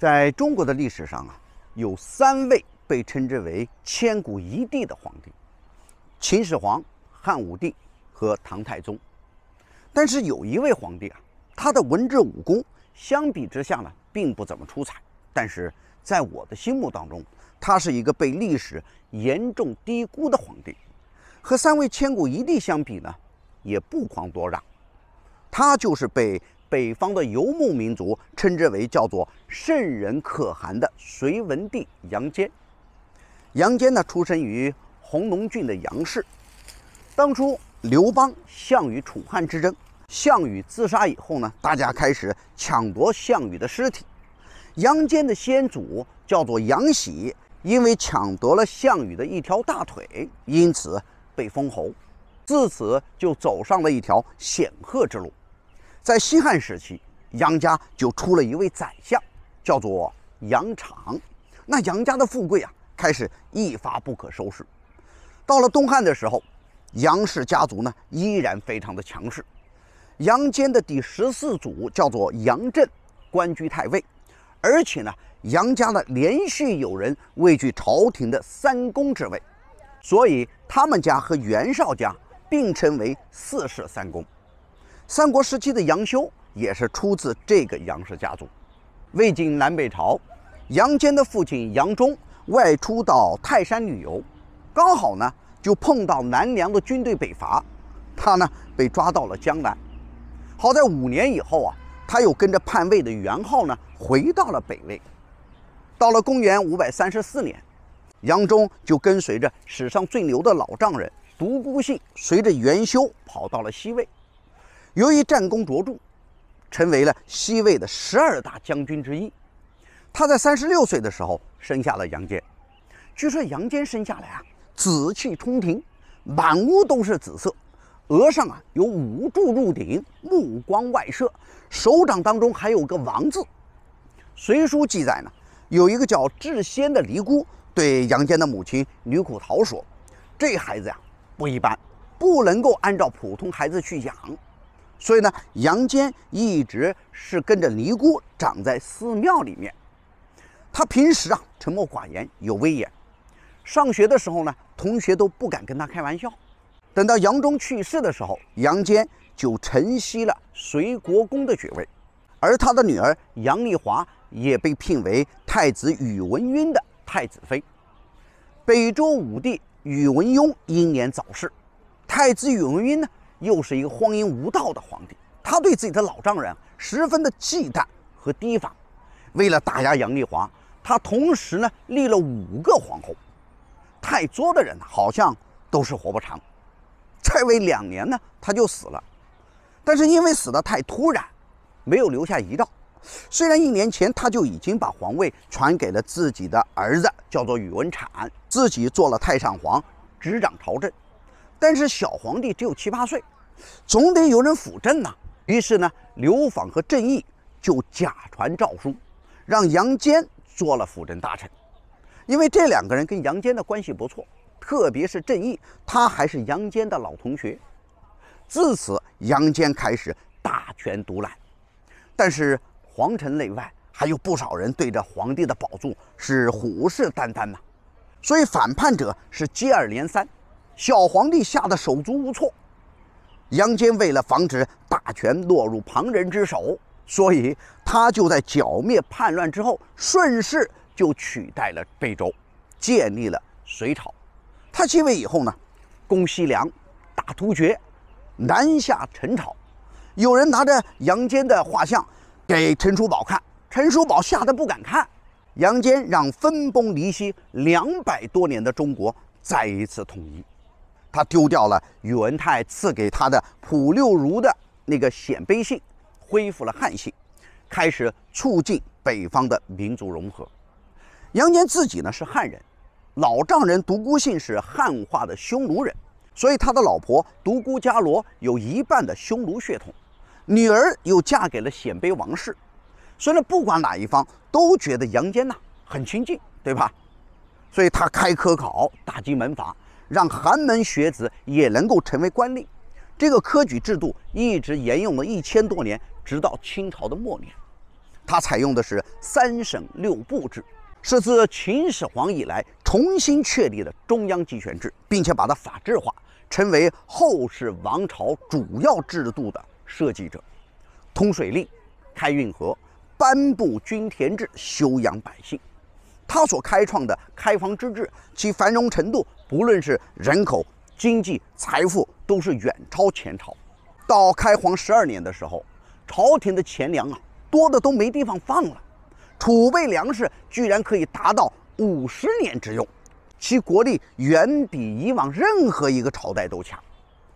在中国的历史上啊，有三位被称之为千古一帝的皇帝：秦始皇、汉武帝和唐太宗。但是有一位皇帝啊，他的文治武功相比之下呢，并不怎么出彩。但是在我的心目当中，他是一个被历史严重低估的皇帝，和三位千古一帝相比呢，也不遑多让。他就是被。北方的游牧民族称之为叫做“圣人可汗”的隋文帝杨坚。杨坚呢，出生于弘农郡的杨氏。当初刘邦、项羽楚汉之争，项羽自杀以后呢，大家开始抢夺项羽的尸体。杨坚的先祖叫做杨喜，因为抢夺了项羽的一条大腿，因此被封侯，自此就走上了一条显赫之路。在西汉时期，杨家就出了一位宰相，叫做杨敞。那杨家的富贵啊，开始一发不可收拾。到了东汉的时候，杨氏家族呢依然非常的强势。杨坚的第十四祖叫做杨震，官居太尉。而且呢，杨家呢连续有人位居朝廷的三公之位，所以他们家和袁绍家并称为四世三公。三国时期的杨修也是出自这个杨氏家族。魏晋南北朝，杨坚的父亲杨忠外出到泰山旅游，刚好呢就碰到南梁的军队北伐，他呢被抓到了江南。好在五年以后啊，他又跟着叛魏的元昊呢回到了北魏。到了公元五百三十四年，杨忠就跟随着史上最牛的老丈人独孤信，随着元修跑到了西魏。由于战功卓著，成为了西魏的十二大将军之一。他在三十六岁的时候生下了杨坚。据说杨坚生下来啊，紫气冲庭，满屋都是紫色，额上啊有五柱入顶，目光外射，手掌当中还有个王字。《隋书》记载呢，有一个叫智仙的尼姑对杨坚的母亲女苦桃说：“这孩子呀，不一般，不能够按照普通孩子去养。”所以呢，杨坚一直是跟着尼姑长在寺庙里面，他平时啊沉默寡言，有威严。上学的时候呢，同学都不敢跟他开玩笑。等到杨忠去世的时候，杨坚就承袭了隋国公的爵位，而他的女儿杨丽华也被聘为太子宇文赟的太子妃。北周武帝宇文邕英年早逝，太子宇文赟呢？又是一个荒淫无道的皇帝，他对自己的老丈人十分的忌惮和提防。为了打压杨丽华，他同时呢立了五个皇后。太作的人好像都是活不长。在位两年呢他就死了，但是因为死得太突然，没有留下遗诏。虽然一年前他就已经把皇位传给了自己的儿子，叫做宇文阐，自己做了太上皇，执掌朝政。但是小皇帝只有七八岁，总得有人辅政呐。于是呢，刘访和郑义就假传诏书，让杨坚做了辅政大臣。因为这两个人跟杨坚的关系不错，特别是郑义，他还是杨坚的老同学。自此，杨坚开始大权独揽。但是皇城内外还有不少人对着皇帝的宝座是虎视眈眈呐，所以反叛者是接二连三。小皇帝吓得手足无措，杨坚为了防止大权落入旁人之手，所以他就在剿灭叛乱之后，顺势就取代了北周，建立了隋朝。他继位以后呢，攻西凉，打突厥，南下陈朝。有人拿着杨坚的画像给陈叔宝看，陈叔宝吓得不敢看。杨坚让分崩离析两百多年的中国再一次统一。他丢掉了宇文泰赐给他的普六茹的那个鲜卑姓，恢复了汉姓，开始促进北方的民族融合。杨坚自己呢是汉人，老丈人独孤信是汉化的匈奴人，所以他的老婆独孤伽罗有一半的匈奴血统，女儿又嫁给了鲜卑王室，所以呢，不管哪一方都觉得杨坚呐很亲近，对吧？所以他开科考，打击门阀。让寒门学子也能够成为官吏，这个科举制度一直沿用了一千多年，直到清朝的末年。它采用的是三省六部制，是自秦始皇以来重新确立的中央集权制，并且把它法制化，成为后世王朝主要制度的设计者。通水利，开运河，颁布均田制，休养百姓。他所开创的开皇之治，其繁荣程度，不论是人口、经济、财富，都是远超前朝。到开皇十二年的时候，朝廷的钱粮啊，多的都没地方放了，储备粮食居然可以达到五十年之用，其国力远比以往任何一个朝代都强，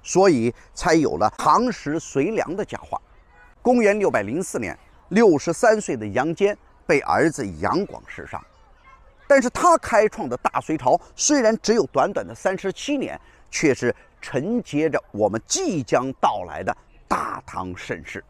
所以才有了“唐食隋粮”的佳话。公元六百零四年，六十三岁的杨坚被儿子杨广弑杀。但是他开创的大隋朝虽然只有短短的三十七年，却是承接着我们即将到来的大唐盛世。